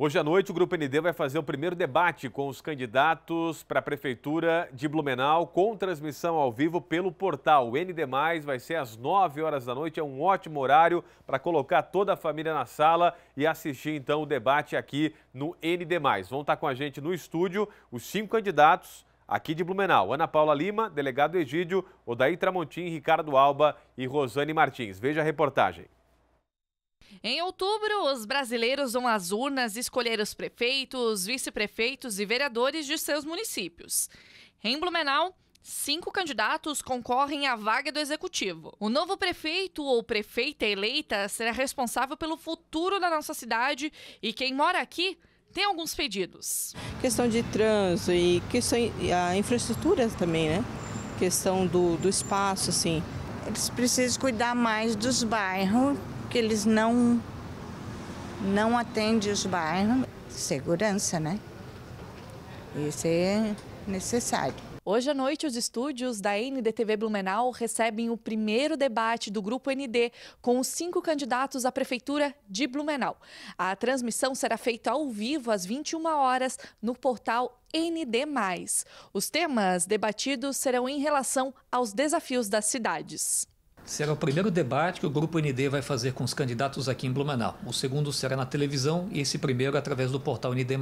Hoje à noite, o Grupo ND vai fazer o primeiro debate com os candidatos para a Prefeitura de Blumenau, com transmissão ao vivo pelo portal. O ND, vai ser às 9 horas da noite. É um ótimo horário para colocar toda a família na sala e assistir então o debate aqui no ND. Vão estar com a gente no estúdio os cinco candidatos aqui de Blumenau. Ana Paula Lima, delegado Egídio, Odair Tramontim, Ricardo Alba e Rosane Martins. Veja a reportagem. Em outubro, os brasileiros vão às urnas escolher os prefeitos, vice-prefeitos e vereadores de seus municípios. Em Blumenau, cinco candidatos concorrem à vaga do executivo. O novo prefeito ou prefeita eleita será responsável pelo futuro da nossa cidade e quem mora aqui tem alguns pedidos. Questão de trânsito e questão a infraestrutura também, né? Questão do, do espaço, assim. Eles precisam cuidar mais dos bairros porque eles não, não atendem os bairros. Segurança, né? Isso é necessário. Hoje à noite, os estúdios da NDTV Blumenau recebem o primeiro debate do Grupo ND com os cinco candidatos à Prefeitura de Blumenau. A transmissão será feita ao vivo às 21 horas no portal ND. Os temas debatidos serão em relação aos desafios das cidades será o primeiro debate que o Grupo ND vai fazer com os candidatos aqui em Blumenau. O segundo será na televisão e esse primeiro através do portal ND.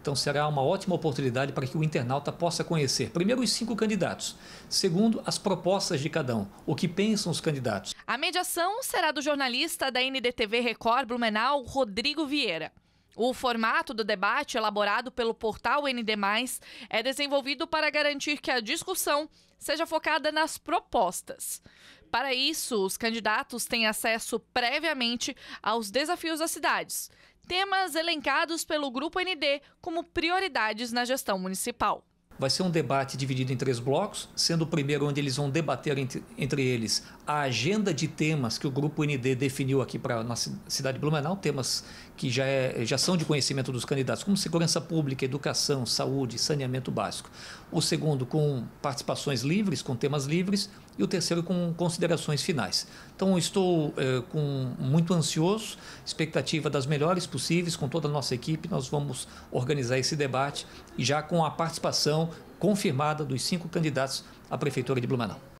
Então será uma ótima oportunidade para que o internauta possa conhecer, primeiro, os cinco candidatos, segundo, as propostas de cada um, o que pensam os candidatos. A mediação será do jornalista da NDTV Record Blumenau, Rodrigo Vieira. O formato do debate, elaborado pelo portal ND, é desenvolvido para garantir que a discussão seja focada nas propostas. Para isso, os candidatos têm acesso previamente aos desafios das cidades, temas elencados pelo Grupo ND como prioridades na gestão municipal. Vai ser um debate dividido em três blocos, sendo o primeiro onde eles vão debater entre, entre eles a agenda de temas que o Grupo ND definiu aqui para a nossa cidade de Blumenau, temas que já, é, já são de conhecimento dos candidatos, como segurança pública, educação, saúde, saneamento básico. O segundo com participações livres, com temas livres, e o terceiro com considerações finais. Então, estou é, com, muito ansioso, expectativa das melhores possíveis, com toda a nossa equipe, nós vamos organizar esse debate e já com a participação confirmada dos cinco candidatos à Prefeitura de Blumenau.